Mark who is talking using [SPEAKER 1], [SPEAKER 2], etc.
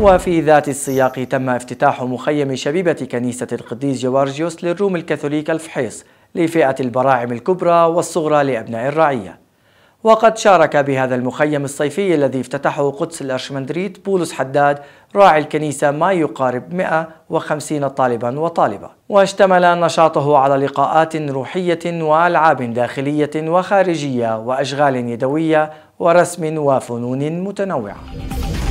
[SPEAKER 1] وفي ذات السياق تم افتتاح مخيم شبيبة كنيسة القديس جوارجيوس للروم الكاثوليك الفحيص لفئة البراعم الكبرى والصغرى لأبناء الرعية وقد شارك بهذا المخيم الصيفي الذي افتتحه قدس الأرشمندريت بولس حداد راعي الكنيسة ما يقارب 150 طالبا وطالبة واشتمل نشاطه على لقاءات روحية وألعاب داخلية وخارجية وأشغال يدوية ورسم وفنون متنوعة